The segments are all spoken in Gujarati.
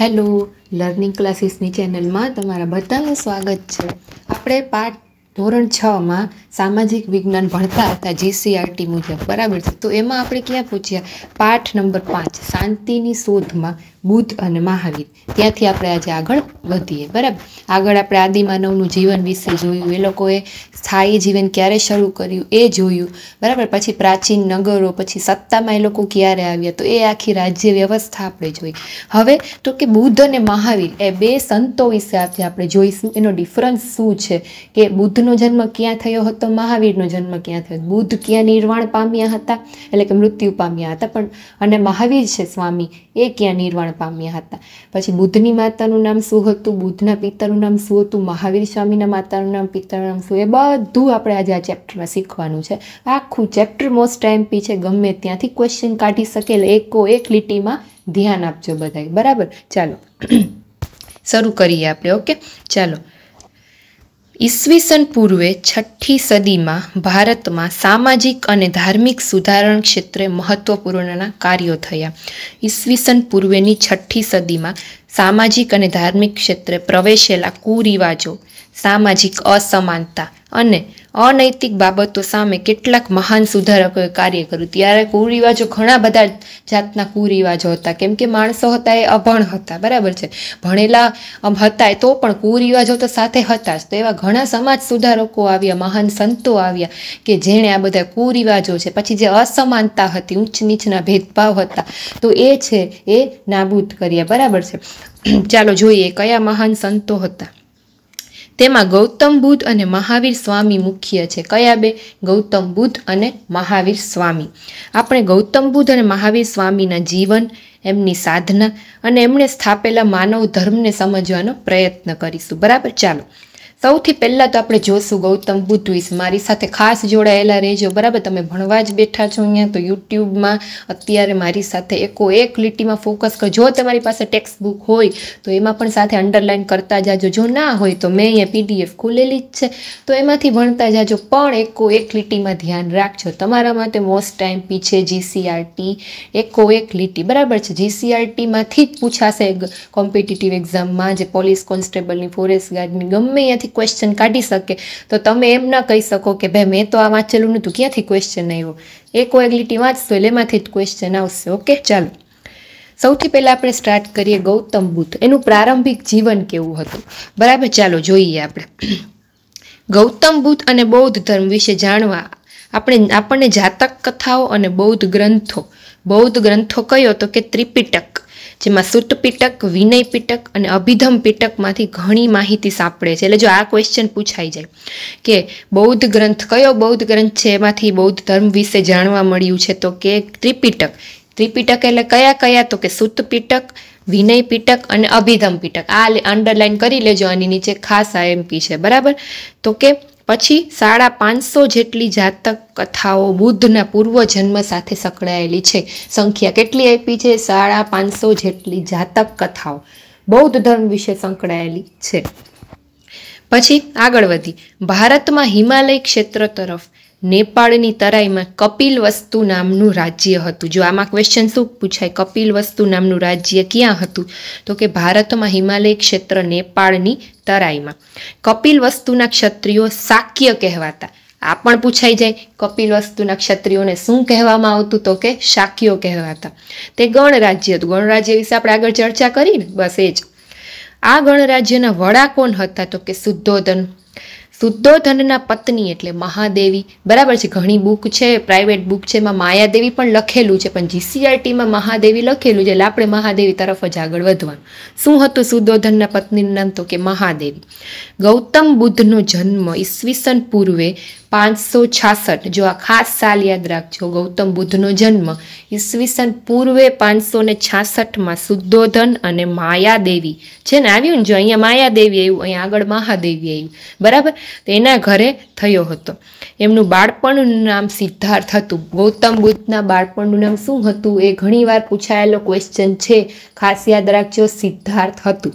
હેલો લર્નિંગ ક્લાસીસની ચેનલમાં તમારા બધાનું સ્વાગત છે આપણે પાઠ ધોરણ છમાં સામાજિક વિજ્ઞાન ભણતા હતા જીસીઆરટી મુજબ બરાબર છે તો એમાં આપણે ક્યાં પૂછ્યા પાઠ નંબર પાંચ શાંતિની શોધમાં બુદ્ધ અને મહાવીર ત્યાંથી આપણે આજે આગળ વધીએ બરાબર આગળ આપણે આદિમાનવનું જીવન વિશે જોયું એ લોકોએ સ્થાયી જીવન ક્યારે શરૂ કર્યું એ જોયું બરાબર પછી પ્રાચીન નગરો પછી સત્તામાં એ લોકો ક્યારે આવ્યા તો એ આખી રાજ્ય વ્યવસ્થા આપણે જોઈ હવે તો કે બુદ્ધ અને મહાવીર એ બે સંતો વિશે આજે આપણે જોઈશું એનો ડિફરન્સ શું છે કે બુદ્ધનો જન્મ ક્યાં થયો હતો મહાવીરનો જન્મ ક્યાં થયો બુદ્ધ ક્યાં નિર્વાણ પામ્યા હતા એટલે કે મૃત્યુ પામ્યા હતા પણ અને મહાવીર છે સ્વામી એ ક્યાં નિર્વાણ પામ્યા હતા પછી બુદ્ધની માતાનું નામ શું હતું બુદ્ધના પિતાનું નામ શું હતું મહાવીર સ્વામીના માતાનું નામ પિતાનું નામ શું એ બધું આપણે આજે આ ચેપ્ટરમાં શીખવાનું છે આખું ચેપ્ટર મોસ્ટ ટાઈમ પી છે ગમે ત્યાંથી ક્વેશ્ચન કાઢી શકેલ એકો એક લીટીમાં ધ્યાન આપજો બધાએ બરાબર ચાલો શરૂ કરીએ આપણે ઓકે ચાલો ઈસવીસન પૂર્વે છઠ્ઠી સદીમાં ભારતમાં સામાજિક અને ધાર્મિક સુધારણ ક્ષેત્રે મહત્ત્વપૂર્ણના કાર્યો થયા ઈસવીસન પૂર્વેની છઠ્ઠી સદીમાં સામાજિક અને ધાર્મિક ક્ષેત્રે પ્રવેશેલા કુરિવાજો સામાજિક અસમાનતા અને અનૈતિક બાબતો સામે કેટલાક મહાન સુધારકોએ કાર્ય કર્યું ત્યારે કુરિવાજો ઘણા બધા જાતના કુરિવાજો હતા કેમ કે માણસો હતા એ અભણ હતા બરાબર છે ભણેલા હતા તો પણ કુરિવાજો તો સાથે હતા જ તો એવા ઘણા સમાજ સુધારકો આવ્યા મહાન સંતો આવ્યા કે જેણે આ બધા કુરિવાજો છે પછી જે અસમાનતા હતી ઊંચ નીચના ભેદભાવ હતા તો એ છે એ નાબૂદ કર્યા બરાબર છે ચાલો જોઈએ કયા મહાન સંતો હતા તેમાં ગૌતમ બુદ્ધ અને મહાવીર સ્વામી મુખ્ય છે કયા બે ગૌતમ બુદ્ધ અને મહાવીર સ્વામી આપણે ગૌતમ બુદ્ધ અને મહાવીર સ્વામીના જીવન એમની સાધના અને એમણે સ્થાપેલા માનવ ધર્મને સમજવાનો પ્રયત્ન કરીશું બરાબર ચાલો સૌથી પહેલાં તો આપણે જોઈશું ગૌતમ બુદ્ધ વિશે મારી સાથે ખાસ જોડાયેલા રહેજો બરાબર તમે ભણવા જ બેઠા છો અહીંયા તો યુટ્યુબમાં અત્યારે મારી સાથે એકો એક લીટીમાં ફોકસ કરો જો તમારી પાસે ટેક્સ્ટ બુક હોય તો એમાં પણ સાથે અંડરલાઇન કરતા જાજો જો ના હોય તો મેં અહીંયા પીડીએફ ખોલેલી જ છે તો એમાંથી ભણતા જાજો પણ એકો એક લીટીમાં ધ્યાન રાખજો તમારા માટે મોસ્ટ ટાઈમ પી છે જીસીઆરટી એકો એક લીટી બરાબર છે જીસીઆરટીમાંથી જ પૂછાશે કોમ્પિટિટિવ એક્ઝામમાં જે પોલીસ કોન્સ્ટેબલની ફોરેસ્ટ ગાર્ડની ગમે ત્યાંથી ક્યાંથી ક્વેશ્ચન કાઢી શકે તો તમે એમ ના કહી શકો કે ભાઈ મેં તો આ વાંચેલું નહોતું ક્યાંથી ક્વેશ્ચન આવ્યો એ કોએગ્લિટી વાંચશો એટલે એમાંથી જ ક્વેશ્ચન આવશે ઓકે ચાલો સૌથી પહેલાં આપણે સ્ટાર્ટ કરીએ ગૌતમ બુદ્ધ એનું પ્રારંભિક જીવન કેવું હતું બરાબર ચાલો જોઈએ આપણે ગૌતમ બુદ્ધ અને બૌદ્ધ ધર્મ વિશે જાણવા આપણે આપણને જાતક કથાઓ અને બૌદ્ધ ગ્રંથો બૌદ્ધ ગ્રંથો કયો તો કે ત્રિપિટક જેમાં સૂટપીટક વિનયપીટક અને અભિધમ પીટકમાંથી ઘણી માહિતી સાંપડે છે એટલે જો આ ક્વેશ્ચન પૂછાઈ જાય કે બૌદ્ધ ગ્રંથ કયો બૌદ્ધ ગ્રંથ છે એમાંથી બૌદ્ધ ધર્મ વિશે જાણવા મળ્યું છે તો કે ત્રિપીટક ત્રિપીટક એટલે કયા કયા તો કે સૂતપીટક વિનય પીટક અને અભિધમ પીટક આ અંડરલાઇન કરી લેજો આની નીચે ખાસ આઈએમપી છે બરાબર તો કે પછી સાડા પાંચસો જેટલી જાતક કથાઓ બુદ્ધના પૂર્વજન્મ સાથે સંકળાયેલી છે સંખ્યા કેટલી આપી છે સાડા પાંચસો જેટલી જાતક કથાઓ બૌદ્ધ ધર્મ વિશે સંકળાયેલી છે પછી આગળ વધી ભારતમાં હિમાલય ક્ષેત્ર તરફ નેપાળની તરાઈમાં કપિલ વસ્તુ નામનું રાજ્ય હતું જો આમાં ક્વેશ્ચન શું પૂછાય કપિલ વસ્તુ નામનું રાજ્ય ક્યાં હતું તો કે ભારતમાં હિમાલય ક્ષેત્ર નેપાળની તરાઈમાં કપિલ વસ્તુના ક્ષત્રિયો શાક્ય કહેવાતા આ પણ પૂછાઈ જાય કપિલ વસ્તુના ક્ષત્રિયોને શું કહેવામાં આવતું તો કે શાક્યો કહેવાતા તે ગણરાજ્ય હતું ગણરાજ્ય વિશે આપણે આગળ ચર્ચા કરી ને બસ એ જ આ ગણરાજ્યના વડા કોણ હતા તો કે શુદ્ધોધન શુદ્ધોધનના પત્ની એટલે મહાદેવી બરાબર છે ઘણી બુક છે પ્રાઇવેટ બુક છે એમાં માયાદેવી પણ લખેલું છે પણ જીસીઆરટીમાં મહાદેવી લખેલું છે એટલે આપણે મહાદેવી તરફ જ આગળ વધવાનું શું હતું શુદ્ધોધનના પત્નીનું નામ તો કે મહાદેવી ગૌતમ બુદ્ધનો જન્મ ઈસવીસન પૂર્વે પાંચસો છાસઠ જો આ ખાસ સાલ યાદ રાખજો ગૌતમ બુદ્ધનો જન્મ ઈસવીસન પૂર્વે પાંચસો ને છાસઠમાં શુદ્ધોધન અને માયાદેવી છે ને આવ્યું ને જો અહીંયા માયાદેવી આવ્યું અહીંયા આગળ મહાદેવી આવ્યું બરાબર તો એના ઘરે થયો હતો એમનું બાળપણનું નામ સિદ્ધાર્થ હતું ગૌતમ બુદ્ધના બાળપણનું નામ શું હતું એ ઘણીવાર પૂછાયેલો ક્વેશ્ચન છે ખાસ યાદ રાખજો સિદ્ધાર્થ હતું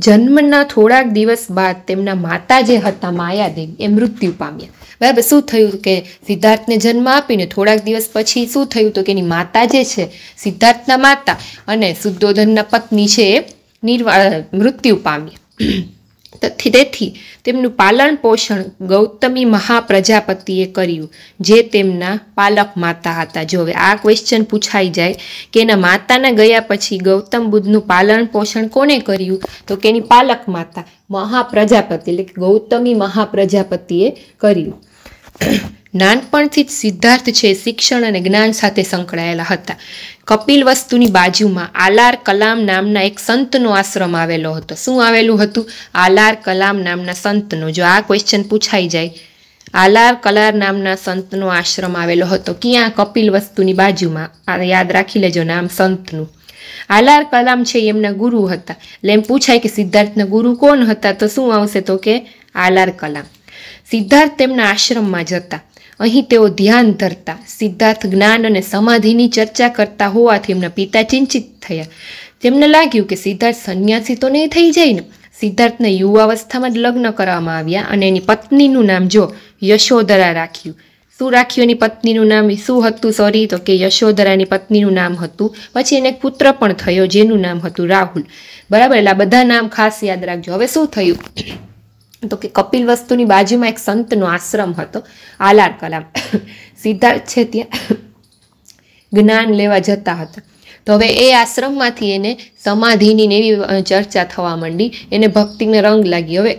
જન્મના થોડાક દિવસ બાદ તેમના માતા જે હતા માયાદેવી એ મૃત્યુ પામ્યા બરાબર શું થયું કે સિદ્ધાર્થને જન્મ આપીને થોડાક દિવસ પછી શું થયું તો કે એની માતા જે છે સિદ્ધાર્થના માતા અને શુદ્ધોધનના પત્ની છે એ નિર્વા મૃત્યુ પામ્યા તેથી તેમનું પાલન પોષણ ગૌતમી મહાપ્રજાપતિએ કર્યું જે તેમના પાલક માતા હતા જો હવે આ ક્વેશ્ચન પૂછાઈ જાય કે એના માતાના ગયા પછી ગૌતમ બુદ્ધનું પાલન પોષણ કોણે કર્યું તો કે એની પાલક માતા મહાપ્રજાપતિ એટલે કે ગૌતમી મહાપ્રજાપતિએ કર્યું નાનપણથી જ સિદ્ધાર્થ છે શિક્ષણ અને જ્ઞાન સાથે સંકળાયેલા હતા કપિલ વસ્તુની બાજુમાં આલાર કલામ નામના એક સંતનો આશ્રમ આવેલો હતો શું આવેલું હતું આલાર કલામ નામના સંતનો જો આ ક્વેશ્ચન પૂછાઈ જાય આલાર કલાર નામના સંતનો આશ્રમ આવેલો હતો ક્યાં કપિલ વસ્તુની બાજુમાં આ યાદ રાખી લેજો નામ સંતનું આલાર કલામ છે એમના ગુરુ હતા એટલે એમ પૂછાય કે સિદ્ધાર્થના ગુરુ કોણ હતા તો શું આવશે તો કે આલાર કલામ સિદ્ધાર્થ તેમના આશ્રમમાં જતા અહીં તેઓ ધ્યાન ધરતા સિદ્ધાર્થ જ્ઞાન અને સમાધિની ચર્ચા કરતા હોવાથી એમના પિતા ચિંતિત થયા તેમને લાગ્યું કે સિદ્ધાર્થ સંન્યાસી તો નહીં થઈ જાય ને સિદ્ધાર્થને યુવાવસ્થામાં જ લગ્ન કરવામાં આવ્યા અને એની પત્નીનું નામ જો યશોધરા રાખ્યું શું રાખ્યું એની પત્નીનું નામ શું હતું સોરી તો કે યશોધરાની પત્નીનું નામ હતું પછી એને પુત્ર પણ થયો જેનું નામ હતું રાહુલ બરાબર એટલે આ બધા નામ ખાસ યાદ રાખજો હવે શું થયું તો કે કપિલ વસ્તુની બાજુમાં એક સંતનો આશ્રમ હતો આલાર કલામ સિદ્ધાર્થ છે ત્યાં જ્ઞાન લેવા જતા હતા તો હવે એ આશ્રમમાંથી એને સમાધિની એવી ચર્ચા થવા માંડી એને ભક્તિને રંગ લાગી હવે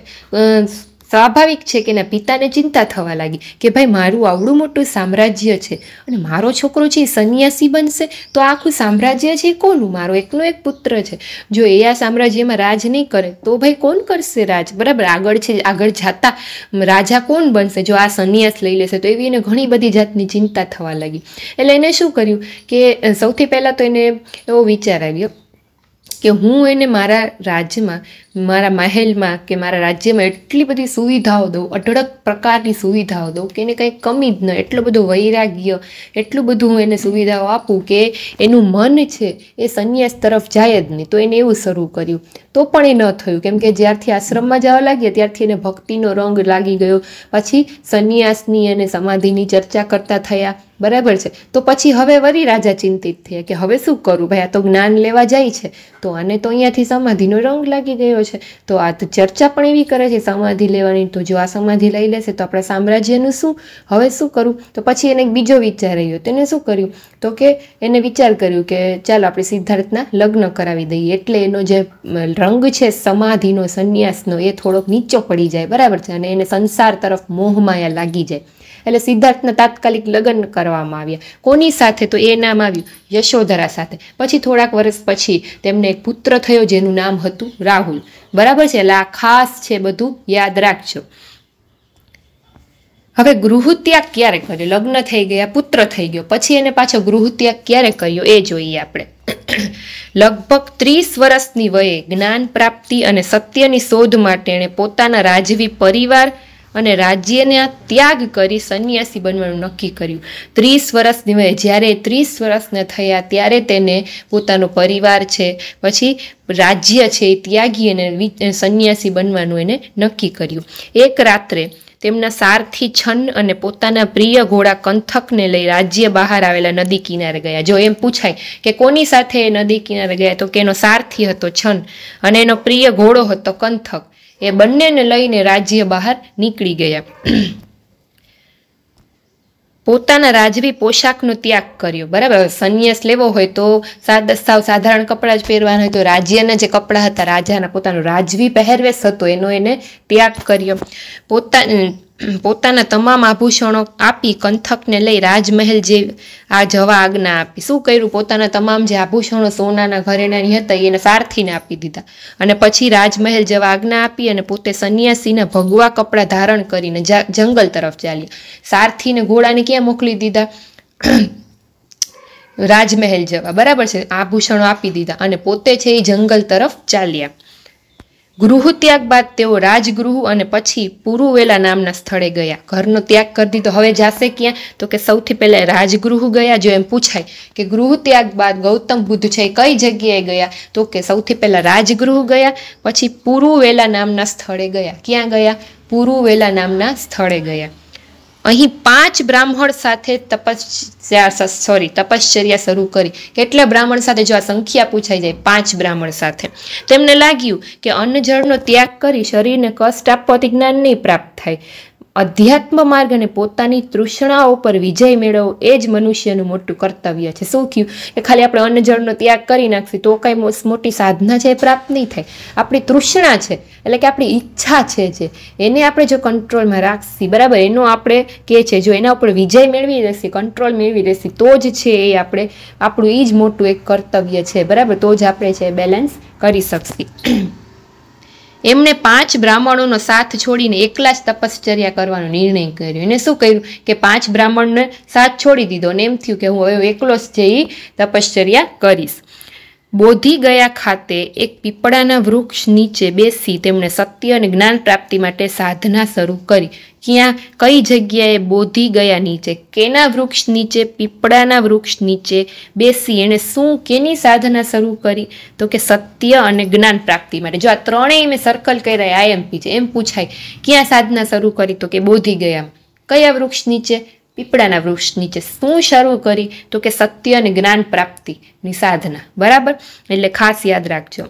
સ્વાભાવિક છે કે એના પિતાને ચિંતા થવા લાગી કે ભાઈ મારું આવડું મોટું સામ્રાજ્ય છે અને મારો છોકરો છે એ સંન્યાસી બનશે તો આખું સામ્રાજ્ય છે એ કોનું મારો એકનો એક પુત્ર છે જો એ આ સામ્રાજ્યમાં રાજ નહીં કરે તો ભાઈ કોણ કરશે રાજ બરાબર આગળ છે આગળ જતા રાજા કોણ બનશે જો આ સંન્યાસ લઈ લેશે તો એવી એને ઘણી બધી જાતની ચિંતા થવા લાગી એટલે એને શું કર્યું કે સૌથી પહેલાં તો એને એવો વિચાર આવ્યો કે હું એને મારા રાજ્યમાં મારા મહેલમાં કે મારા રાજ્યમાં એટલી બધી સુવિધાઓ દઉં અઢળક પ્રકારની સુવિધાઓ દઉં કે એને કંઈ કમી જ ન એટલો બધો વૈરાગ્ય એટલું બધું હું એને સુવિધાઓ આપું કે એનું મન છે એ સંન્યાસ તરફ જાય જ નહીં તો એને એવું શરૂ કર્યું તો પણ એ ન થયું કેમ કે જ્યારથી આશ્રમમાં જવા લાગ્યા ત્યારથી એને ભક્તિનો રંગ લાગી ગયો પછી સંન્યાસની અને સમાધિની ચર્ચા કરતા થયા બરાબર છે તો પછી હવે વરી રાજા ચિંતિત થયા કે હવે શું કરું ભાઈ આ તો જ્ઞાન લેવા જાય છે તો આને તો અહીંયાથી સમાધિનો રંગ લાગી ગયો છે તો આ તો ચર્ચા પણ એવી કરે છે સમાધિ લેવાની તો જો આ સમાધિ લઈ લેશે તો આપણા સામ્રાજ્યનું શું હવે શું કરવું તો પછી એને બીજો વિચાર રહ્યો તેને શું કર્યું તો કે એને વિચાર કર્યું કે ચાલો આપણે સિદ્ધાર્થના લગ્ન કરાવી દઈએ એટલે એનો જે રંગ છે સમાધિનો સંન્યાસનો એ થોડોક નીચો પડી જાય બરાબર છે અને એને સંસાર તરફ મોહમાયા લાગી જાય એટલે સિદ્ધાર્થના તાત્કાલિક લગ્ન કરવામાં આવ્યા કોની સાથે તો એ નામ આવ્યું યશોધરા સાથે પછી થોડાક વર્ષ પછી તેમને એક પુત્ર થયો જેનું નામ હતું રાહુલ બરાબર છે એટલે આ ખાસ છે બધું યાદ રાખજો હવે ગૃહત્યાગ ક્યારે કર્યો લગ્ન થઈ ગયા પુત્ર થઈ ગયો પછી એને પાછો ગૃહત્યાગ ક્યારે કર્યો એ જોઈએ આપણે લગભગ ત્રીસ વર્ષની વયે જ્ઞાન પ્રાપ્તિ અને સત્યની શોધ માટે એણે પોતાના રાજવી પરિવાર અને રાજ્યના ત્યાગ કરી સંન્યાસી બનવાનું નક્કી કર્યું ત્રીસ વર્ષની વયે જ્યારે ત્રીસ વર્ષના થયા ત્યારે તેને પોતાનો પરિવાર છે પછી રાજ્ય છે એ ત્યાગી અને સંન્યાસી બનવાનું એને નક્કી કર્યું એક રાત્રે તેમના સારથી છન અને પોતાના પ્રિય ઘોડા કંથકને લઈ રાજ્ય બહાર આવેલા નદી કિનારે ગયા જો એમ પૂછાય કે કોની સાથે એ નદી કિનારે ગયા તો કે એનો સારથી હતો છન અને એનો પ્રિય ઘોડો હતો કંથક એ બંનેને લઈને રાજ્ય બહાર નીકળી ગયા પોતાના રાજવી પોશાકનો ત્યાગ કર્યો બરાબર સંન્યાસ લેવો હોય તો સાવ સાધારણ કપડાં જ પહેરવાના હોય તો રાજ્યના જે કપડાં હતા રાજાના પોતાનો રાજવી પહેરવેશ હતો એનો એને ત્યાગ કર્યો પોતા પોતાના તમામ આભૂષણો આપી કંથકને લઈ રાજમહેલ જે આ જવા આજ્ઞા આપી શું કર્યું પોતાના તમામ જે આભૂષણો સોનાના ઘરેણાની હતા એને સારથીને આપી દીધા અને પછી રાજમહેલ જવા આજ્ઞા આપી અને પોતે સંન્યાસીના ભગવા કપડાં ધારણ કરીને જંગલ તરફ ચાલ્યા સારથીને ઘોડાને ક્યાં મોકલી દીધા રાજમહેલ જવા બરાબર છે આભૂષણો આપી દીધા અને પોતે છે એ જંગલ તરફ ચાલ્યા ગૃહ ત્યાગ બાદ તેઓ રાજગૃહ અને પછી પુરુવેલા નામના સ્થળે ગયા ઘરનો ત્યાગ કરી દીધો હવે જાશે ક્યાં તો કે સૌથી પહેલાં રાજગૃહ ગયા જો એમ પૂછાય કે ગૃહ ત્યાગ બાદ ગૌતમ બુદ્ધ છે કઈ જગ્યાએ ગયા તો કે સૌથી પહેલાં રાજગૃહ ગયા પછી પુરુવેલા નામના સ્થળે ગયા ક્યાં ગયા પુરુવેલા નામના સ્થળે ગયા અહીં પાંચ બ્રાહ્મણ સાથે તપસ્યા સોરી તપશ્ચર્યા શરૂ કરી કેટલા બ્રાહ્મણ સાથે જો આ સંખ્યા પૂછાઈ જાય પાંચ બ્રાહ્મણ સાથે તેમને લાગ્યું કે અન્ન જળનો ત્યાગ કરી શરીરને કષ્ટ આપવાથી જ્ઞાન નહીં પ્રાપ્ત થાય અધ્યાત્મ માર્ગ અને પોતાની તૃષ્ણાઓ પર વિજય મેળવવો એ જ મનુષ્યનું મોટું કર્તવ્ય છે શું થયું કે ખાલી આપણે અન્નજળનો ત્યાગ કરી નાખશું તો કાંઈ મોટી સાધના છે એ પ્રાપ્ત નહીં થાય આપણી તૃષ્ણા છે એટલે કે આપણી ઈચ્છા છે જે એને આપણે જો કંટ્રોલમાં રાખશી બરાબર એનો આપણે કે છે જો એના ઉપર વિજય મેળવી રહેશે કંટ્રોલ મેળવી રહેશે તો જ છે એ આપણે આપણું એ જ મોટું એક કર્તવ્ય છે બરાબર તો જ આપણે છે બેલેન્સ કરી શકશી એમણે પાંચ બ્રાહ્મણોનો સાથ છોડીને એકલા જ તપશ્ચર્યા કરવાનો નિર્ણય કર્યો એને શું કર્યું કે પાંચ બ્રાહ્મણને સાથ છોડી દીધો અને એમ થયું કે હું હવે એકલો જ જે તપશ્ચર્યા કરીશ ગયા ખાતે એક પીપળાના વૃક્ષ નીચે બેસી તેમણે સત્ય અને જ્ઞાન પ્રાપ્તિ માટે સાધના શરૂ કરી ક્યાં કઈ જગ્યાએ બોધી ગયા નીચે કેના વૃક્ષ નીચે પીપળાના વૃક્ષ નીચે બેસી એણે શું કેની સાધના શરૂ કરી તો કે સત્ય અને જ્ઞાન પ્રાપ્તિ માટે જો આ ત્રણેય મેં સર્કલ કર્યા આઈએમપી છે એમ પૂછાય ક્યાં સાધના શરૂ કરી તો કે બોધી ગયા કયા વૃક્ષ નીચે પીપળાના વૃક્ષ નીચે શું શરૂ કરી તો કે સત્ય અને જ્ઞાન પ્રાપ્તિની સાધના બરાબર એટલે ખાસ યાદ રાખજો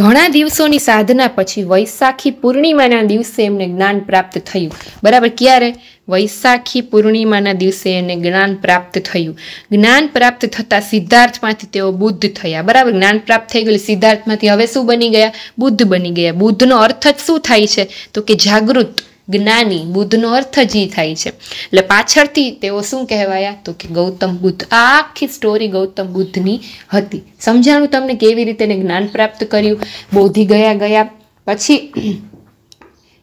ઘણા દિવસોની સાધના પછી વૈશાખી પૂર્ણિમાના દિવસે એમને જ્ઞાન પ્રાપ્ત થયું બરાબર ક્યારે વૈશાખી પૂર્ણિમાના દિવસે એને જ્ઞાન પ્રાપ્ત થયું જ્ઞાન પ્રાપ્ત થતાં સિદ્ધાર્થમાંથી તેઓ બુદ્ધ થયા બરાબર જ્ઞાન પ્રાપ્ત થઈ ગયું સિદ્ધાર્થમાંથી હવે શું બની ગયા બુદ્ધ બની ગયા બુદ્ધનો અર્થ જ શું થાય છે તો કે જાગૃત જ્ઞાની બુદ્ધનો અર્થ જી થાય છે એટલે પાછળથી તેઓ શું કહેવાયા તો કે ગૌતમ બુદ્ધ આ આખી સ્ટોરી ગૌતમ બુદ્ધની હતી સમજાણું તમને કેવી રીતે જ્ઞાન પ્રાપ્ત કર્યું બોધી ગયા ગયા પછી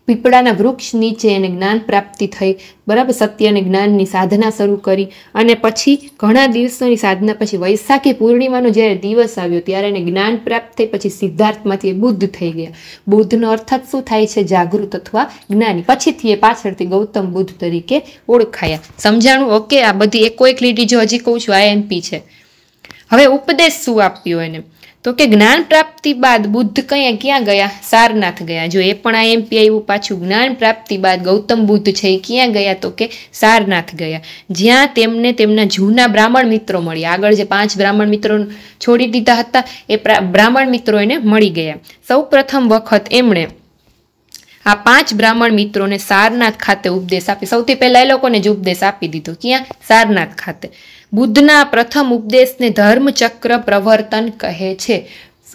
પીપળાના વૃક્ષ નીચે એને જ્ઞાન પ્રાપ્તિ થઈ બરાબર સત્ય અને જ્ઞાનની સાધના શરૂ કરી અને પછી ઘણા દિવસોની સાધના પછી વૈશાખી પૂર્ણિમાનો જ્યારે દિવસ આવ્યો ત્યારે એને જ્ઞાન પ્રાપ્ત થઈ પછી સિદ્ધાર્થમાંથી એ બુદ્ધ થઈ ગયા બુદ્ધનો અર્થ જ શું થાય છે જાગૃત અથવા જ્ઞાની પછીથી એ પાછળથી ગૌતમ બુદ્ધ તરીકે ઓળખાયા સમજાણું ઓકે આ બધી એકો એક લીટી જો હજી કહું છું આઈએનપી છે હવે ઉપદેશ શું આપ્યો એને તો કે જ્ઞાન પ્રાપ્તિ બાદ બુદ્ધ કયા ક્યાં ગયા સારનાથ ગયા જો એ પણ આ એમપી આવ્યું પાછું જ્ઞાન પ્રાપ્તિ બાદ ગૌતમ બુદ્ધ છે એ ક્યાં ગયા તો કે સારનાથ ગયા જ્યાં તેમને તેમના જૂના બ્રાહ્મણ મિત્રો મળ્યા આગળ જે પાંચ બ્રાહ્મણ મિત્રો છોડી દીધા હતા એ બ્રાહ્મણ મિત્રો એને મળી ગયા સૌ પ્રથમ વખત એમણે આ પાંચ બ્રાહ્મણ મિત્રોને સારનાથ ખાતે ઉપદેશ આપી સૌથી પહેલાં એ લોકોને જ ઉપદેશ આપી દીધો ક્યાં સારનાથ ખાતે બુદ્ધના પ્રથમ ઉપદેશને ધર્મચક્ર પ્રવર્તન કહે છે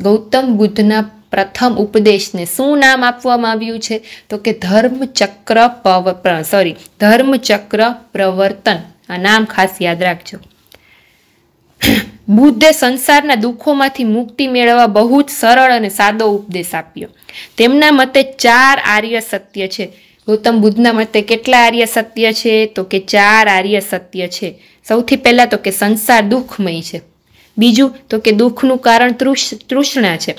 ગૌતમ બુદ્ધના પ્રથમ ઉપદેશને શું નામ આપવામાં આવ્યું છે તો કે ધર્મચક્ર પવ સોરી ધર્મચક્ર પ્રવર્તન આ નામ ખાસ યાદ રાખજો બુદ્ધે સંસારના દુઃખોમાંથી મુક્તિ મેળવવા બહુ જ સરળ અને સાદો ઉપદેશ આપ્યો તેમના મતે ચાર આર્ય સત્ય છે ગૌતમ બુદ્ધના મતે કેટલા આર્ય સત્ય છે તો કે ચાર આર્ય સત્ય છે સૌથી પહેલાં તો કે સંસાર દુઃખમય છે બીજું તો કે દુઃખનું કારણ તૃષ તૃષ્ણા છે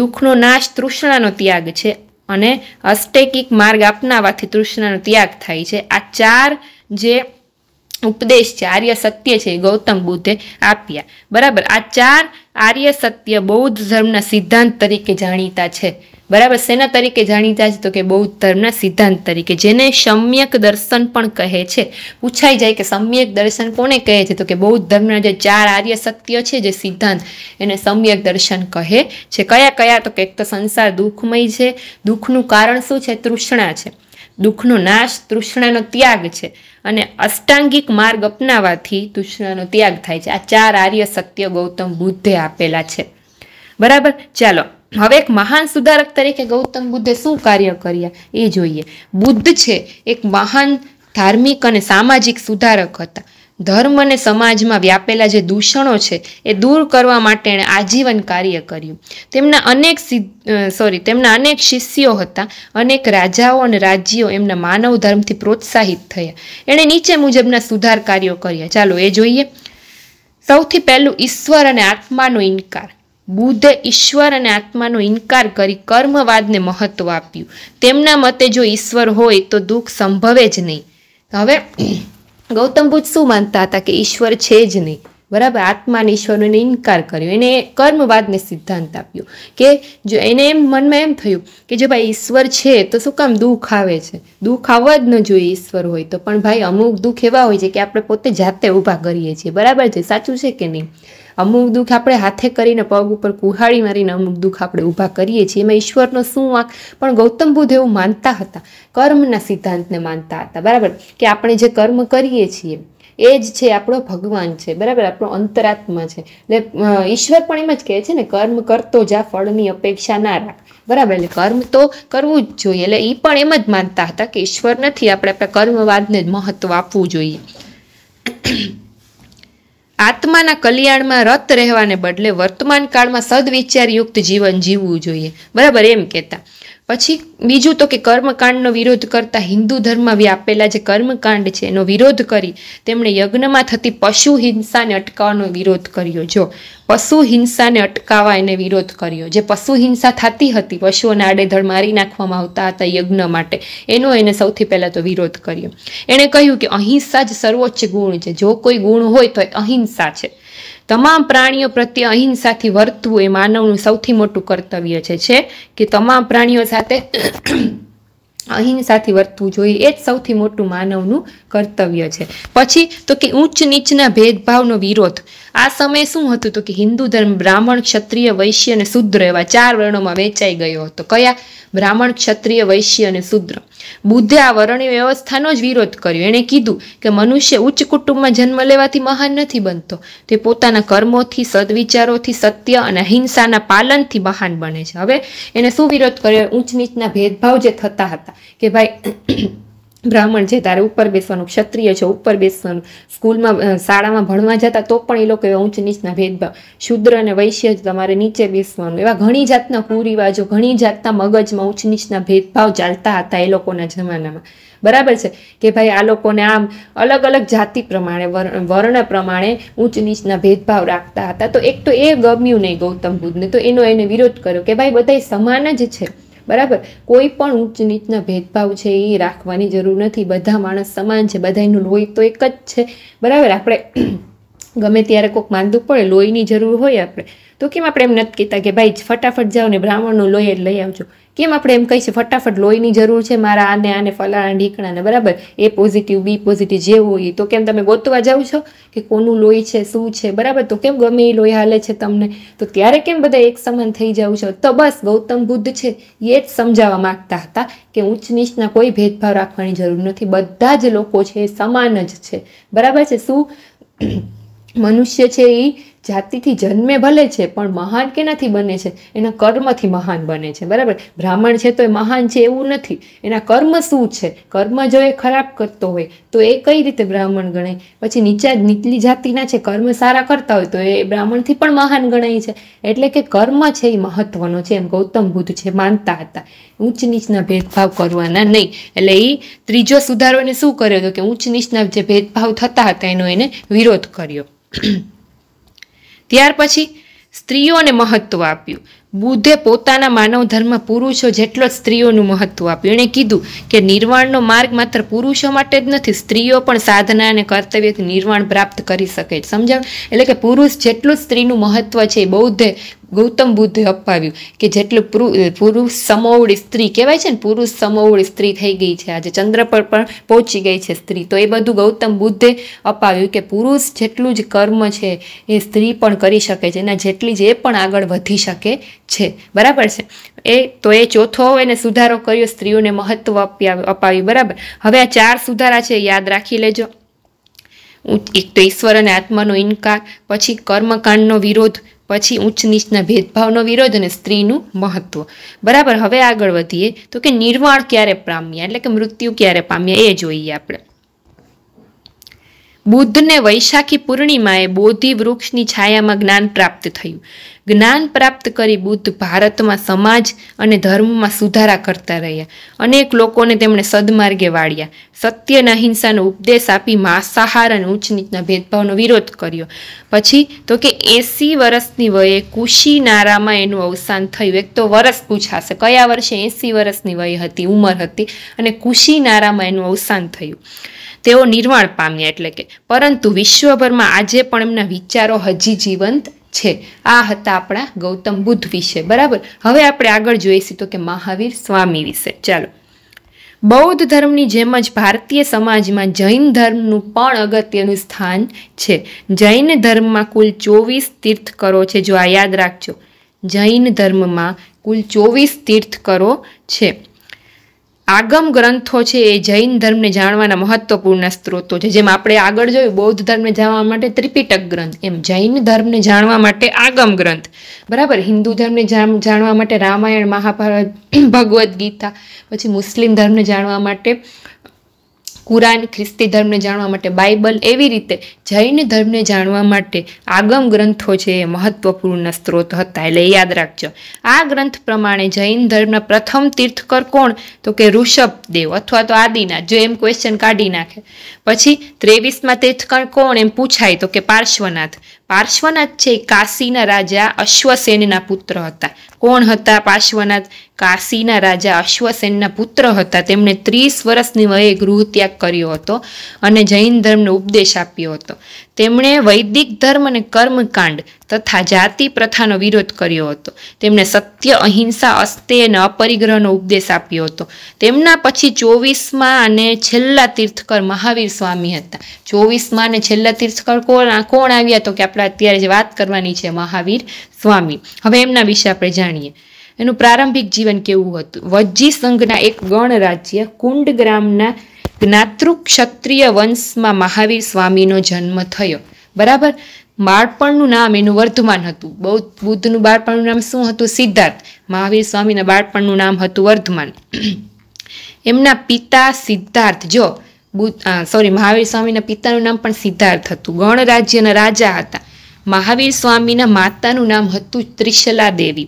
દુઃખનો નાશ તૃષ્ણાનો ત્યાગ છે અને અષ્ટેકિક માર્ગ અપનાવવાથી તૃષ્ણાનો ત્યાગ થાય છે આ ચાર જે ઉપદેશ છે આર્ય સત્ય છે ગૌતમ બુદ્ધે આપ્યા બરાબર આ ચાર આર્ય સત્ય બૌદ્ધ ધર્મના સિદ્ધાંત તરીકે જાણીતા છે બરાબર સેના તરીકે જાણીતા છે તો કે બૌદ્ધ ધર્મના સિદ્ધાંત તરીકે જેને સમ્યક દર્શન પણ કહે છે પૂછાઈ જાય કે સમ્યક દર્શન કોને કહે છે તો કે બૌદ્ધ ધર્મના જે ચાર આર્ય સત્ય છે જે સિદ્ધાંત એને સમ્યક દર્શન કહે છે કયા કયા તો કે એક તો સંસાર દુઃખમય છે દુઃખનું કારણ શું છે તૃષ્ણા છે દુઃખનો નાશ તૃષ્ણાનો ત્યાગ છે અને અષ્ટાંગિક માર્ગ અપનાવાથી તૃષ્ણાનો ત્યાગ થાય છે આ ચાર આર્ય સત્ય ગૌતમ બુદ્ધે આપેલા છે બરાબર ચાલો હવે એક મહાન સુધારક તરીકે ગૌતમ બુદ્ધે શું કાર્ય કર્યા એ જોઈએ બુદ્ધ છે એક મહાન ધાર્મિક અને સામાજિક સુધારક હતા ધર્મ અને સમાજમાં વ્યાપેલા જે દૂષણો છે એ દૂર કરવા માટે એણે આજીવન કાર્ય કર્યું તેમના અનેક સોરી તેમના અનેક શિષ્યો હતા અનેક રાજાઓ અને રાજ્યો એમના માનવ ધર્મથી પ્રોત્સાહિત થયા એણે નીચે મુજબના સુધાર કાર્યો કર્યા ચાલો એ જોઈએ સૌથી પહેલું ઈશ્વર અને આત્માનો ઇનકાર બુદ્ધ ઈશ્વર અને આત્માનો ઇનકાર કરી કર્મવાદને મહત્ત્વ આપ્યું તેમના મતે જો ઈશ્વર હોય તો દુઃખ સંભવે જ નહીં હવે ગૌતમ બુદ્ધ શું માનતા હતા કે ઈશ્વર છે જ નહીં બરાબર આત્માને ઈશ્વરોને ઇનકાર કર્યો એને કર્મવાદને સિદ્ધાંત આપ્યો કે જો એને એમ મનમાં એમ થયું કે જો ભાઈ ઈશ્વર છે તો શું કામ દુઃખ આવે છે દુઃખ આવવા જ ન જોઈએ ઈશ્વર હોય તો પણ ભાઈ અમુક દુઃખ એવા હોય છે કે આપણે પોતે જાતે ઊભા કરીએ છીએ બરાબર છે સાચું છે કે નહીં અમુક દુઃખ આપણે હાથે કરીને પગ ઉપર કુહાડી મારીને અમુક દુઃખ આપણે ઊભા કરીએ છીએ એમાં ઈશ્વરનો શું વાંક પણ ગૌતમ બુદ્ધ એવું માનતા હતા કર્મના સિદ્ધાંતને માનતા હતા બરાબર કે આપણે જે કર્મ કરીએ છીએ એ જ છે આપણો ભગવાન છે બરાબર આપણો અંતરાત્મા છે એટલે ઈશ્વર પણ એમ જ કહે છે ને કર્મ કરતો જા ફળની અપેક્ષા ના રાખ બરાબર એટલે કર્મ તો કરવું જ જોઈએ એટલે એ પણ એમ જ માનતા હતા કે ઈશ્વર નથી આપણે આપણા કર્મવાદને જ મહત્ત્વ આપવું જોઈએ આત્માના કલ્યાણમાં રત રહેવાને બદલે વર્તમાન કાળમાં સદવિચારયુક્ત જીવન જીવવું જોઈએ બરાબર એમ કહેતા પછી બીજું તો કે કર્મકાંડનો વિરોધ કરતા હિન્દુ ધર્મ વ્યાપેલા જે કર્મકાંડ છે એનો વિરોધ કરી તેમણે યજ્ઞમાં થતી પશુ હિંસાને અટકાવવાનો વિરોધ કર્યો જો પશુ હિંસાને અટકાવવા એને વિરોધ કર્યો જે પશુ હિંસા થતી હતી પશુઓને આડેધડ મારી નાખવામાં આવતા હતા યજ્ઞ માટે એનો એને સૌથી પહેલાં તો વિરોધ કર્યો એણે કહ્યું કે અહિંસા જ સર્વોચ્ચ ગુણ છે જો કોઈ ગુણ હોય તો અહિંસા છે તમામ પ્રાણીઓ પ્રત્યે અહિંસાથી વર્તવું એ માનવનું સૌથી મોટું કર્તવ્ય છે કે તમામ પ્રાણીઓ સાથે અહિંસાથી વર્તવું જોઈએ એ જ સૌથી મોટું માનવનું કર્તવ્ય છે પછી તો કે ઊંચ નીચના ભેદભાવનો વિરોધ આ સમયે શું હતું તો કે હિન્દુ ધર્મ બ્રાહ્મણ ક્ષત્રિય વૈશ્ય અને શુદ્ર એવા ચાર વર્ણોમાં વેચાઈ ગયો હતો કયા બ્રાહ્મણ ક્ષત્રિય વૈશ્ય અને શુદ્ર બુદ્ધે આ વર્ણ્ય વ્યવસ્થાનો જ વિરોધ કર્યો એણે કીધું કે મનુષ્ય ઉચ્ચ કુટુંબમાં જન્મ લેવાથી મહાન નથી બનતો તે પોતાના કર્મોથી સદવિચારોથી સત્ય અને અહિંસાના પાલનથી મહાન બને છે હવે એને શું વિરોધ કર્યો ઊંચ નીચના ભેદભાવ જે થતા હતા કે ભાઈ બ્રાહ્મણ છે તારે ઉપર બેસવાનું ક્ષત્રિય છે ઉપર બેસવાનું સ્કૂલમાં શાળામાં ભણવા જતા તો પણ એ લોકો એવા ઊંચ નીચના ભેદભાવ શુદ્ર અને વૈશ્ય તમારે નીચે બેસવાનું એવા ઘણી જાતના કુરિવાજો ઘણી જાતના મગજમાં ઊંચ નીચના ભેદભાવ ચાલતા હતા એ લોકોના જમાનામાં બરાબર છે કે ભાઈ આ લોકોને આમ અલગ અલગ જાતિ પ્રમાણે વર્ણ પ્રમાણે ઊંચ નીચના ભેદભાવ રાખતા હતા તો એક તો એ ગમ્યું નહીં ગૌતમ બુદ્ધને તો એનો એને વિરોધ કર્યો કે ભાઈ બધા સમાન જ છે બરાબર કોઈ પણ ઉચ્ચ નીચના ભેદભાવ છે એ રાખવાની જરૂર નથી બધા માણસ સમાન છે બધાનું લોહી તો એક જ છે બરાબર આપણે ગમે ત્યારે કોઈક માંદું પડે લોહીની જરૂર હોય આપણે તો કેમ આપણે એમ નથી કહેતા કે ભાઈ ફટાફટ જાઓ ને બ્રાહ્મણનું લોહી લઈ આવજો કેમ આપણે એમ કહીશું ફટાફટ લોહીની જરૂર છે મારા આને આને ફલાણા ઢીકણાને બરાબર એ પોઝિટિવ બી પોઝિટિવ જે હોય તો કેમ તમે ગોતવા જાઓ છો કે કોનું લોહી છે શું છે બરાબર તો કેમ ગમે એ લોહી હાલે છે તમને તો ત્યારે કેમ બધા એક સમાન થઈ જાવ છો તો બસ ગૌતમ બુદ્ધ છે એ જ સમજાવવા માગતા હતા કે ઉચ્ચ નીચના કોઈ ભેદભાવ રાખવાની જરૂર નથી બધા જ લોકો છે એ સમાન જ છે બરાબર છે શું મનુષ્ય છે એ જાતિથી જન્મે ભલે છે પણ મહાન કેનાથી બને છે એના કર્મથી મહાન બને છે બરાબર બ્રાહ્મણ છે તો એ મહાન છે એવું નથી એના કર્મ શું છે કર્મ જો એ ખરાબ કરતો હોય તો એ કઈ રીતે બ્રાહ્મણ ગણાય પછી નીચા નીચલી જાતિના છે કર્મ સારા કરતા હોય તો એ બ્રાહ્મણથી પણ મહાન ગણાય છે એટલે કે કર્મ છે એ મહત્વનો છે એમ ગૌતમ બુદ્ધ છે માનતા હતા ઉચ્ચ નીચના ભેદભાવ કરવાના નહીં એટલે એ ત્રીજો સુધારો એને શું કર્યો હતો કે ઊંચ નીચના જે ભેદભાવ થતા હતા એનો એને વિરોધ કર્યો ત્યાર પછી સ્ત્રીઓને મહત્ત્વ આપ્યું બુદ્ધે પોતાના માનવ ધર્મ પુરુષો જેટલો જ સ્ત્રીઓનું મહત્ત્વ આપ્યું એણે કીધું કે નિર્વાણનો માર્ગ માત્ર પુરુષો માટે જ નથી સ્ત્રીઓ પણ સાધના અને કર્તવ્યથી નિર્વાણ પ્રાપ્ત કરી શકે છે સમજાવ એટલે કે પુરુષ જેટલું જ સ્ત્રીનું મહત્ત્વ છે બૌદ્ધે ગૌતમ બુદ્ધે અપાવ્યું કે જેટલું પુરુષ સમોવડ સ્ત્રી કહેવાય છે ને પુરુષ સમોવડી સ્ત્રી થઈ ગઈ છે આજે ચંદ્ર પર પણ પહોંચી ગઈ છે સ્ત્રી તો એ બધું ગૌતમ બુદ્ધે અપાવ્યું કે પુરુષ જેટલું જ કર્મ છે એ સ્ત્રી પણ કરી શકે છે એના જેટલી જ એ પણ આગળ વધી શકે છે બરાબર છે એ તો એ ચોથો એને સુધારો કર્યો સ્ત્રીઓને મહત્વ અપાવ્યું બરાબર હવે આ ચાર સુધારા છે યાદ રાખી લેજો એક તો ઈશ્વર અને આત્માનો ઇનકાર પછી કર્મકાંડનો વિરોધ પછી ઊંચ નીચના ભેદભાવનો વિરોધ અને સ્ત્રીનું મહત્વ બરાબર હવે આગળ વધીએ તો કે નિર્વાણ ક્યારે પામ્યા એટલે કે મૃત્યુ ક્યારે પામ્યા એ જોઈએ આપણે બુદ્ધને વૈશાખી પૂર્ણિમાએ બોધિ વૃક્ષની છાયામાં જ્ઞાન પ્રાપ્ત થયું જ્ઞાન પ્રાપ્ત કરી બુદ્ધ ભારતમાં સમાજ અને ધર્મમાં સુધારા કરતા રહ્યા અનેક લોકોને તેમણે સદમાર્ગે વાળ્યા સત્યના હિંસાનો ઉપદેશ આપી માંસાહાર અને ઉચ્ચનીચના ભેદભાવનો વિરોધ કર્યો પછી તો કે એંસી વર્ષની વયે કુશી નારામાં એનું અવસાન થયું એક તો વર્ષ પૂછાશે કયા વર્ષે એંસી વર્ષની વય હતી ઉંમર હતી અને કુશી નારામાં એનું અવસાન થયું તેઓ નિર્વાણ પામ્યા એટલે કે પરંતુ વિશ્વભરમાં આજે પણ એમના વિચારો હજી જીવંત છે આ હતા આપણા ગૌતમ બુદ્ધ વિશે બરાબર હવે આપણે આગળ જોઈશું તો કે મહાવીર સ્વામી વિશે ચાલો બૌદ્ધ ધર્મની જેમ જ ભારતીય સમાજમાં જૈન ધર્મનું પણ અગત્યનું સ્થાન છે જૈન ધર્મમાં કુલ ચોવીસ તીર્થકરો છે જો આ યાદ રાખજો જૈન ધર્મમાં કુલ ચોવીસ તીર્થકરો છે આગમ ગ્રંથો છે એ જૈન ધર્મને જાણવાના મહત્વપૂર્ણ સ્ત્રોતો છે જેમ આપણે આગળ જોયું બૌદ્ધ ધર્મને જાણવા માટે ત્રિપિટક ગ્રંથ એમ જૈન ધર્મને જાણવા માટે આગમ ગ્રંથ બરાબર હિન્દુ ધર્મને જાણવા માટે રામાયણ મહાભારત ભગવદ્ ગીતા પછી મુસ્લિમ ધર્મને જાણવા માટે કુરાન ખ્રિસ્તી ધર્મને જાણવા માટે બાઇબલ એવી રીતે જૈન ધર્મને જાણવા માટે આગમ ગ્રંથો છે એ મહત્વપૂર્ણ સ્ત્રોત હતા એટલે યાદ રાખજો આ ગ્રંથ પ્રમાણે જૈન ધર્મના પ્રથમ તીર્થકર કોણ તો કે ઋષભ દેવ અથવા તો આદિનાથ જો એમ ક્વેશ્ચન કાઢી નાખે પછી ત્રેવીસમાં તીર્થકર કોણ એમ પૂછાય તો કે પાર્શ્વનાથ પાર્શ્વનાથ છે કાશીના રાજા અશ્વસેનના પુત્ર હતા કોણ હતા પાર્શ્વનાથ કાશીના રાજા અશ્વસેનના પુત્ર હતા તેમણે ત્રીસ વર્ષની વયે ગૃહત્યાગ કર્યો હતો અને જૈન ધર્મનો ઉપદેશ આપ્યો હતો તેમણે વૈદિક ધર્મ અને કર્મકાંડ તથા જાતિ પ્રથાનો વિરોધ કર્યો હતો તેમણે સત્ય અહિંસા અસ્તે અને અપરિગ્રહનો ઉપદેશ આપ્યો હતો તેમના પછી ચોવીસમાં અને છેલ્લા તીર્થકર મહાવીર સ્વામી હતા ચોવીસમાં અને છેલ્લા તીર્થકર કોણ કોણ આવ્યા તો કે આપણે અત્યારે જે વાત કરવાની છે મહાવીર સ્વામી હવે એમના વિશે આપણે જાણીએ એનું પ્રારંભિક જીવન કેવું હતું વજ્જી સંઘના એક ગણરાજ્ય કુંડ ગ્રામના જ્ઞાતૃ ક્ષત્રિય વંશમાં મહાવીર સ્વામીનો જન્મ થયો બરાબર બાળપણનું નામ એનું વર્ધમાન હતું બૌદ્ધ બુદ્ધનું બાળપણનું નામ શું હતું સિદ્ધાર્થ મહાવીર સ્વામીના બાળપણનું નામ હતું વર્ધમાન એમના પિતા સિદ્ધાર્થ જો સોરી મહાવીર સ્વામીના પિતાનું નામ પણ સિદ્ધાર્થ હતું ગણરાજ્યના રાજા હતા મહાવીર સ્વામીના માતાનું નામ હતું ત્રિશલા દેવી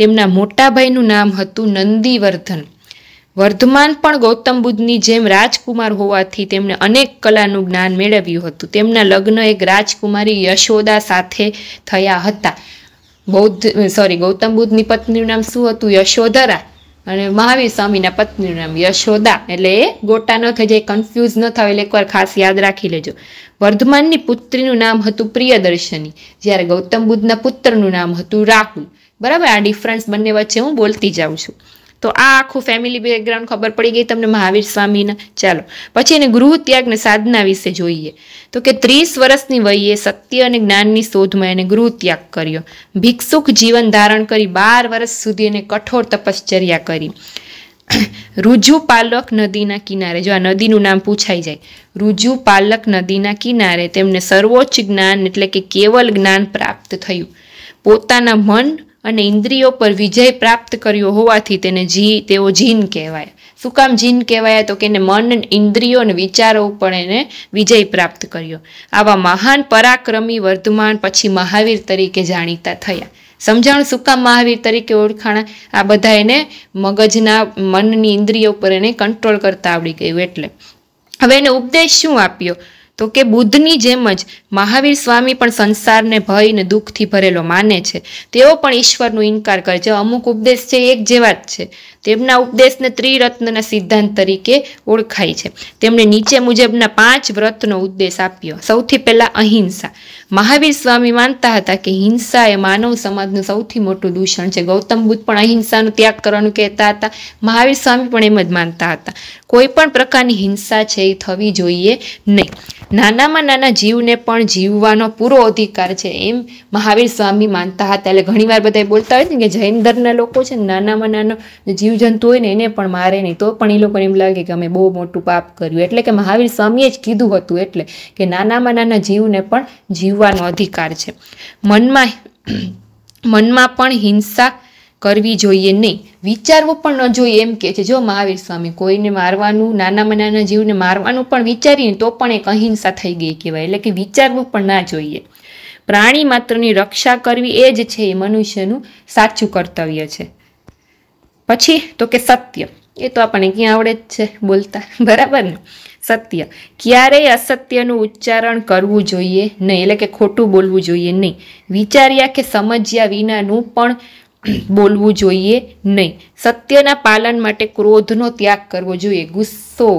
તેમના મોટાભાઈનું નામ હતું નંદીવર્ધન વર્ધમાન પણ ગૌતમ બુદ્ધની જેમ રાજકુમાર હોવાથી તેમણે અનેક કલાનું જ્ઞાન મેળવ્યું હતું તેમના લગ્ન એક રાજકુમારી યશોદા સાથે થયા હતા બૌદ્ધ સોરી ગૌતમ બુદ્ધની પત્નીનું નામ શું હતું યશોધરા અને મહાવીર સ્વામીના પત્નીનું નામ યશોદા એટલે એ ગોટા ન થઈ જાય કન્ફ્યુઝ ન થાય એટલે એકવાર ખાસ યાદ રાખી લેજો વર્ધમાનની પુત્રીનું નામ હતું પ્રિયદર્શની જ્યારે ગૌતમ બુદ્ધના પુત્રનું નામ હતું રાહુલ બરાબર આ ડિફરન્સ બંને વચ્ચે હું બોલતી જાઉં છું તો આ આખું ફેમિલી બેકગ્રાઉન્ડ ખબર પડી ગઈ તમને મહાવીર સ્વામીના ચાલો પછી એને ગૃહ ત્યાગને સાધના વિશે જોઈએ તો કે ત્રીસ વર્ષની વયે સત્ય અને જ્ઞાનની શોધમાં એને ગૃહ ત્યાગ કર્યો ભિક્ષુક જીવન ધારણ કરી બાર વર્ષ સુધી એને કઠોર તપશ્ચર્યા કરી રુજુ પાલક નદીના કિનારે જો આ નદીનું નામ પૂછાઈ જાય રુજુ પાલક નદીના કિનારે તેમને સર્વોચ્ચ જ્ઞાન એટલે કે કેવલ જ્ઞાન પ્રાપ્ત થયું પોતાના મન અને ઇન્દ્રિયો પર વિજય પ્રાપ્ત કર્યો હોવાથી તેને જી તેઓ જીન કહેવાય શું કામ જીન કહેવાય તો કે એને મન ઇન્દ્રિયો અને વિચારો ઉપર એને વિજય પ્રાપ્ત કર્યો આવા મહાન પરાક્રમી વર્ધમાન પછી મહાવીર તરીકે જાણીતા થયા સમજાણ શું મહાવીર તરીકે ઓળખાણા આ બધા એને મગજના મનની ઇન્દ્રિયો પર એને કંટ્રોલ કરતા આવડી ગયું એટલે હવે એને ઉપદેશ શું આપ્યો તો કે બુદ્ધની જેમ જ મહાવીર સ્વામી પણ સંસારને ભય ને દુઃખથી ભરેલો માને છે તેઓ પણ ઈશ્વરનો ઇનકાર કરે છે અમુક ઉપદેશ છે એક જેવા જ છે તેમના ઉપદેશને ત્રિરત્નના સિદ્ધાંત તરીકે ઓળખાય છે તેમણે નીચે મુજબના પાંચ વ્રતનો ઉપદેશ આપ્યો સૌથી પહેલા અહિંસા મહાવીર સ્વામી માનતા હતા કે હિંસા એ માનવ સમાજનું સૌથી મોટું દૂષણ છે ગૌતમ બુદ્ધ પણ અહિંસાનો ત્યાગ કરવાનું કહેતા હતા મહાવીર સ્વામી પણ એમ જ માનતા હતા કોઈ પણ પ્રકારની હિંસા છે એ થવી જોઈએ નહીં નાનામાં નાના જીવને પણ જીવવાનો પૂરો અધિકાર છે એમ મહાવીર સ્વામી માનતા હતા એટલે ઘણીવાર બધા બોલતા હોય ને કે જૈન ધર્મના લોકો છે નાનામાં નાનો જીવ જીવજંતુ હોય ને એને પણ મારે નહીં તો પણ એ લોકોને એમ લાગે કે અમે બહુ મોટું પાપ કર્યું એટલે કે મહાવીર સ્વામીએ જ કીધું હતું એટલે કે નાનામાં નાના જીવને પણ જીવવાનો અધિકાર છે મનમાં મનમાં પણ હિંસા કરવી જોઈએ નહીં વિચારવું પણ ન જોઈએ એમ કે છે જો મહાવીર સ્વામી કોઈને મારવાનું નાનામાં નાના જીવને મારવાનું પણ વિચારીને તો પણ એક અહિંસા થઈ ગઈ કહેવાય એટલે કે વિચારવું પણ ના જોઈએ પ્રાણી માત્રની રક્ષા કરવી એ જ છે એ મનુષ્યનું સાચું કર્તવ્ય છે પછી તો કે સત્ય એ તો આપણને ક્યાં આવડે જ છે બોલતા બરાબર ને સત્ય ક્યારેય અસત્યનું ઉચ્ચારણ કરવું જોઈએ નહીં એટલે કે ખોટું બોલવું જોઈએ નહીં વિચાર્યા કે સમજ્યા વિનાનું પણ બોલવું જોઈએ નહીં સત્યના પાલન માટે ક્રોધનો ત્યાગ કરવો જોઈએ ગુસ્સો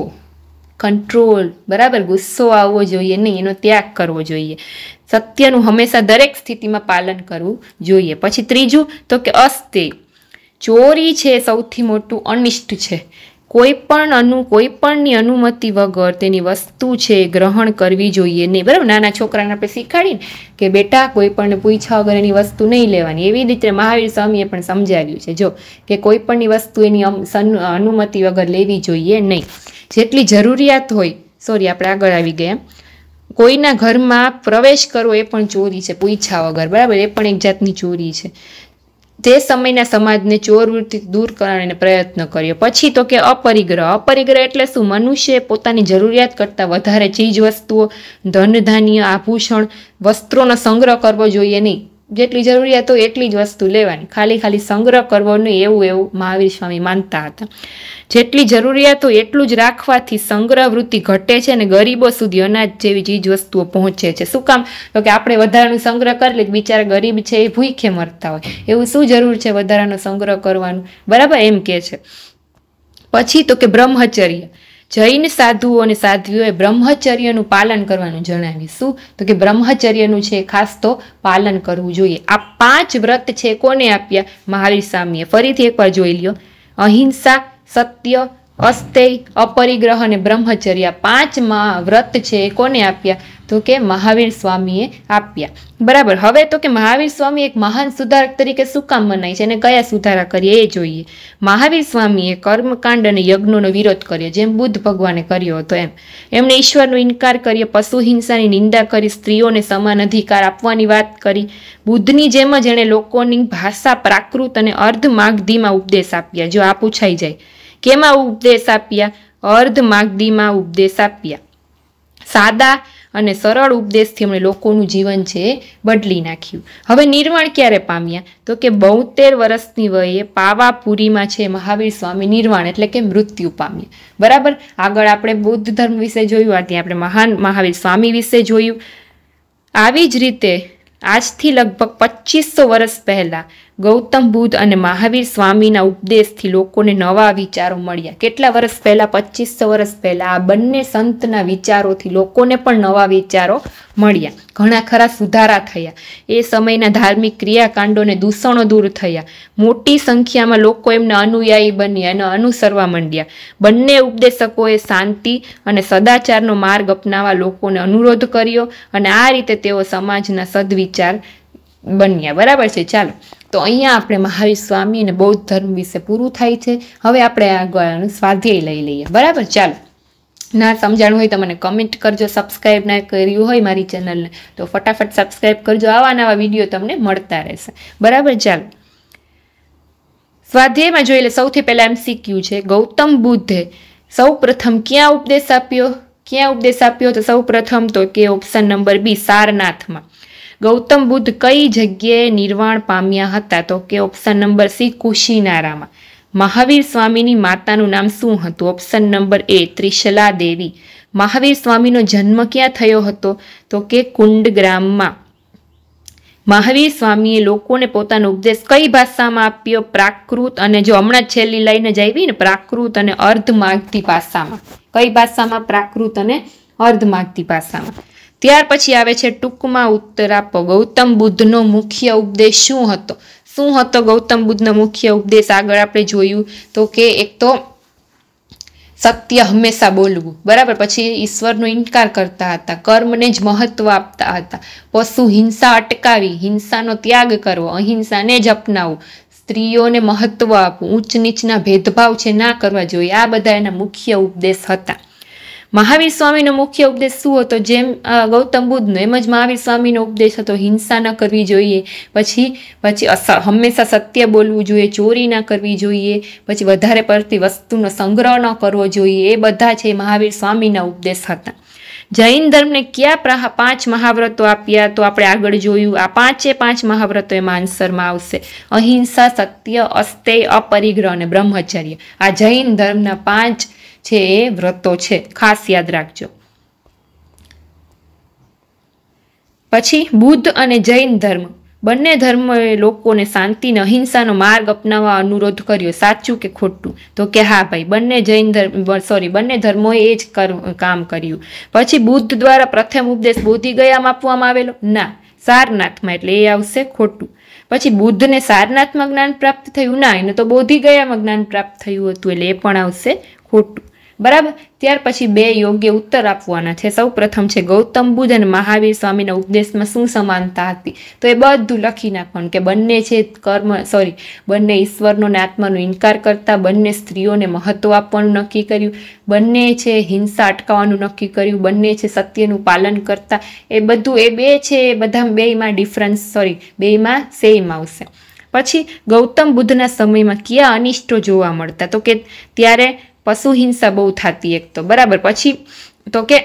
કંટ્રોલ બરાબર ગુસ્સો આવવો જોઈએ નહીં એનો ત્યાગ કરવો જોઈએ સત્યનું હંમેશા દરેક સ્થિતિમાં પાલન કરવું જોઈએ પછી ત્રીજું તો કે અસ્તે ચોરી છે સૌથી મોટું અનિષ્ટ છે કોઈ પણ અનુ કોઈપણની અનુમતિ વગર તેની વસ્તુ છે ગ્રહણ કરવી જોઈએ નહીં બરાબર નાના છોકરાને આપણે શીખવાડીને કે બેટા કોઈ પણને વગર એની વસ્તુ નહીં લેવાની એવી રીતે મહાવીર સ્વામીએ પણ સમજાવ્યું છે જો કે કોઈપણની વસ્તુ એની અનુમતિ વગર લેવી જોઈએ નહીં જેટલી જરૂરિયાત હોય સોરી આપણે આગળ આવી ગયા કોઈના ઘરમાં પ્રવેશ કરવો એ પણ ચોરી છે પૂછ્યા વગર બરાબર એ પણ એક જાતની ચોરી છે તે સમયના સમાજને ચોરવૃત્તિ દૂર કરવાનો પ્રયત્ન કર્યો પછી તો કે અપરિગ્રહ અપરિગ્રહ એટલે શું મનુષ્ય પોતાની જરૂરિયાત કરતાં વધારે ચીજ વસ્તુઓ ધન ધાન્ય આભૂષણ વસ્ત્રોનો સંગ્રહ કરવો જોઈએ નહીં જેટલી જરૂરિયાત હોય એટલી જ વસ્તુ લેવાની ખાલી ખાલી સંગ્રહ કરવો નહીં એવું એવું મહાવીર સ્વામી માનતા હતા જેટલી જરૂરિયાતો એટલું જ રાખવાથી સંગ્રહ વૃત્તિ ઘટે છે અને ગરીબો સુધી અનાજ જેવી ચીજ વસ્તુઓ પહોંચે છે શું કામ તો કે આપણે વધારાનો સંગ્રહ કરી લે બિચારા ગરીબ છે એ ભૂખે મરતા હોય એવું શું જરૂર છે વધારાનો સંગ્રહ કરવાનું બરાબર એમ કે છે પછી તો કે બ્રહ્મચર્ય જૈન સાધુઓ અને સાધ્વીઓએ બ્રહ્મચર્યનું પાલન કરવાનું શું તો કે બ્રહ્મચર્યનું છે ખાસ તો પાલન કરવું જોઈએ આ પાંચ વ્રત છે કોને આપ્યા મહાવીર સ્વામીએ ફરીથી એકવાર જોઈ લ્યો અહિંસા સત્ય અસ્તેય અપરિગ્રહ અને બ્રહ્મચર્ય પાંચમાં વ્રત છે કોને આપ્યા તો કે મહાવીર સ્વામીએ આપ્યા બરાબર હવે તો કે મહાવીર સ્વામી એક મહાન સુધારક તરીકે શું કામ મનાય છે અને કયા સુધારા કરીએ એ જોઈએ મહાવીર સ્વામીએ કર્મકાંડ અને યજ્ઞોનો વિરોધ કર્યો જેમ બુદ્ધ ભગવાને કર્યો હતો એમ એમણે ઈશ્વરનો ઇનકાર કર્યો પશુ હિંસાની નિંદા કરી સ્ત્રીઓને સમાન અધિકાર આપવાની વાત કરી બુદ્ધની જેમ જ એણે લોકોની ભાષા પ્રાકૃત અને અર્ધ માગધીમાં ઉપદેશ આપ્યા જો આ પૂછાઈ જાય કેમાં ઉપદેશ આપ્યા અર્ધ માગધીમાં ઉપદેશ આપ્યા સાદા અને સરળ ઉપદેશથી એમણે લોકોનું જીવન છે એ બદલી નાખ્યું હવે નિર્વાણ ક્યારે પામ્યા તો કે બોતેર વર્ષની વયે પાવાપુરીમાં છે મહાવીર સ્વામી નિર્વાણ એટલે કે મૃત્યુ પામ્યા બરાબર આગળ આપણે બૌદ્ધ ધર્મ વિશે જોયું આથી આપણે મહાન મહાવીર સ્વામી વિશે જોયું આવી જ રીતે આજથી લગભગ પચીસો વર્ષ પહેલાં ગૌતમ બુદ્ધ અને મહાવીર સ્વામીના ઉપદેશથી લોકોને નવા વિચારો મળ્યા કેટલા વર્ષ પહેલાં પચીસો વર્ષ પહેલાં આ બંને સંતના વિચારોથી લોકોને પણ નવા વિચારો મળ્યા ઘણા ખરા સુધારા થયા એ સમયના ધાર્મિક ક્રિયાકાંડોને દૂષણો દૂર થયા મોટી સંખ્યામાં લોકો એમના અનુયાયી બન્યા અને અનુસરવા માંડ્યા બંને ઉપદેશકોએ શાંતિ અને સદાચારનો માર્ગ અપનાવવા લોકોને અનુરોધ કર્યો અને આ રીતે તેઓ સમાજના સદવિચાર બન્યા બરાબર છે ચાલો તો અહીંયા આપણે મહાવીર સ્વામી અને બૌદ્ધ ધર્મ વિશે પૂરું થાય છે હવે આપણે આ ગળાનું સ્વાધ્યાય લઈ લઈએ બરાબર ચાલો ના સમજાણું હોય તો મને કમેન્ટ કરજો સબસ્ક્રાઈબ ના કર્યું હોય મારી ચેનલને તો ફટાફટ સબસ્ક્રાઈબ કરજો આવા નવા વિડીયો તમને મળતા રહેશે બરાબર ચાલો સ્વાધ્યાયમાં જોઈ લે સૌથી પહેલાં એમ શીખ્યું છે ગૌતમ બુદ્ધે સૌ પ્રથમ ક્યાં ઉપદેશ આપ્યો ક્યાં ઉપદેશ આપ્યો તો સૌ પ્રથમ તો કે ઓપ્શન નંબર બી સારનાથમાં ગૌતમ બુદ્ધ કઈ જગ્યાએ નિર્વાણ પામ્યા હતા તો કે ઓપ્શન નંબર સી કુશીનારામાં મહાવીર સ્વામીની માતાનું નામ શું હતું option number A Trishala Devi Mahavir સ્વામીનો જન્મ ક્યાં થયો હતો તો કે કુંડ ગ્રામમાં મહાવીર સ્વામીએ લોકોને પોતાનો ઉપદેશ કઈ ભાષામાં આપ્યો પ્રાકૃત અને જો હમણાં છેલ્લી લઈને જ આવી ને પ્રાકૃત અને અર્ધમાગતી ભાષામાં કઈ ભાષામાં પ્રાકૃત અને અર્ધમાગતી ભાષામાં ત્યાર પછી આવે છે ટૂંકમાં ઉત્તર આપો ગૌતમ બુદ્ધનો મુખ્ય ઉપદેશ શું હતો શું હતો ગૌતમ બુદ્ધનો મુખ્ય ઉપદેશ આગળ આપણે જોયું તો કે એક તો સત્ય હંમેશા બોલવું બરાબર પછી ઈશ્વરનો ઇનકાર કરતા હતા કર્મને જ મહત્વ આપતા હતા પશુ હિંસા અટકાવી હિંસાનો ત્યાગ કરવો અહિંસાને જ અપનાવવું સ્ત્રીઓને મહત્વ આપવું ઊંચ નીચના ભેદભાવ છે ના કરવા જોઈએ આ બધા એના મુખ્ય ઉપદેશ હતા મહાવીર સ્વામીનો મુખ્ય ઉપદેશ શું હતો જેમ ગૌતમ બુદ્ધનો એમ જ મહાવીર સ્વામીનો ઉપદેશ હતો હિંસા ન કરવી જોઈએ પછી પછી હંમેશા સત્ય બોલવું જોઈએ ચોરી ના કરવી જોઈએ પછી વધારે પડતી વસ્તુનો સંગ્રહ ન કરવો જોઈએ એ બધા છે મહાવીર સ્વામીના ઉપદેશ હતા જૈન ધર્મને કયા પાંચ મહાવ્રતો આપ્યા તો આપણે આગળ જોયું આ પાંચે પાંચ મહાવ્રતો એમાં આન્સરમાં આવશે અહિંસા સત્ય અસ્તેય અપરિગ્રહ અને બ્રહ્મચર્ય આ જૈન ધર્મના પાંચ છે એ વ્રતો છે ખાસ યાદ રાખજો પછી બુદ્ધ અને જૈન ધર્મ બંને ધર્મએ લોકોને શાંતિને અહિંસાનો માર્ગ અપનાવવા અનુરોધ કર્યો સાચું કે ખોટું તો કે હા ભાઈ બંને જૈન ધર્મ સોરી બંને ધર્મોએ એ જ કામ કર્યું પછી બુદ્ધ દ્વારા પ્રથમ ઉપદેશ બોધિગયામાં આપવામાં આવેલો ના સારનાથમાં એટલે એ આવશે ખોટું પછી બુદ્ધને સારનાથમાં જ્ઞાન પ્રાપ્ત થયું ના એને તો બોધિગયામાં જ્ઞાન પ્રાપ્ત થયું હતું એટલે એ પણ આવશે ખોટું બરાબર ત્યાર પછી બે યોગ્ય ઉત્તર આપવાના છે સૌ પ્રથમ છે ગૌતમ બુદ્ધ અને મહાવીર સ્વામીના ઉપદેશમાં શું સમાનતા હતી તો એ બધું લખી નાખવાનું કે બંને છે કર્મ સોરી બંને ઈશ્વરનો અને આત્માનો ઇનકાર કરતા બંને સ્ત્રીઓને મહત્ત્વ આપવાનું નક્કી કર્યું બંને છે હિંસા અટકાવવાનું નક્કી કર્યું બંને છે સત્યનું પાલન કરતા એ બધું એ બે છે એ બધા બેમાં ડિફરન્સ સોરી બેમાં સેમ આવશે પછી ગૌતમ બુદ્ધના સમયમાં કયા અનિષ્ટો જોવા મળતા તો કે ત્યારે પશુ હિંસા બહુ થતી એક તો બરાબર પછી તો કે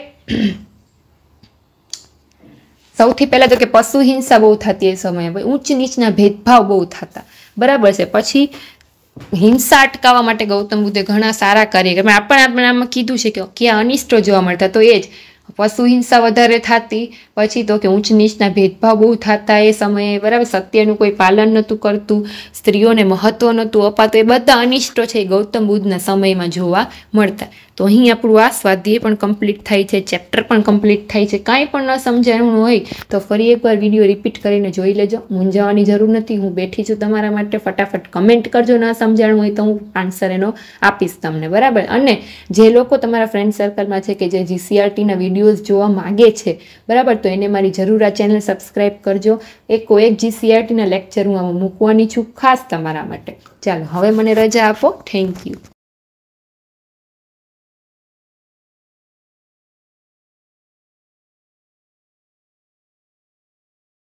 સૌથી પહેલાં તો કે પશુ હિંસા બહુ થતી એ સમયે ઊંચ નીચના ભેદભાવ બહુ થતા બરાબર છે પછી હિંસા અટકાવવા માટે ગૌતમ બુદ્ધે ઘણા સારા કાર્ય કાર્યક્રમ આપણે આપણે આમાં કીધું છે કે ક્યાં અનિષ્ટો જોવા મળતા તો એ જ પશુ હિંસા વધારે થતી પછી તો કે ઊંચ નીચના ભેદભાવ બહુ થતા એ સમયે બરાબર સત્યનું કોઈ પાલન નહોતું કરતું સ્ત્રીઓને મહત્વ નહોતું અપાતું એ બધા અનિષ્ટો છે એ ગૌતમ બુદ્ધના સમયમાં જોવા મળતા તો અહીં આપણું આ સ્વાધ્યાય પણ કમ્પ્લીટ થાય છે ચેપ્ટર પણ કમ્પ્લીટ થાય છે કાંઈ પણ ન સમજાણું હોય તો ફરી એકવાર વિડીયો રિપીટ કરીને જોઈ લેજો મૂંઝાવાની જરૂર નથી હું બેઠી છું તમારા માટે ફટાફટ કમેન્ટ કરજો ના સમજાણું હોય તો હું આન્સર એનો આપીશ તમને બરાબર અને જે લોકો તમારા ફ્રેન્ડ સર્કલમાં છે કે જે જીસીઆરટીના વિડીયોઝ જોવા માગે છે બરાબર તો એને મારી જરૂર આ ચેનલ સબસ્ક્રાઈબ કરજો એકો એક જીસીઆરટીના લેક્ચર હું મૂકવાની છું ખાસ તમારા માટે ચાલો હવે મને રજા આપો થેન્ક યુ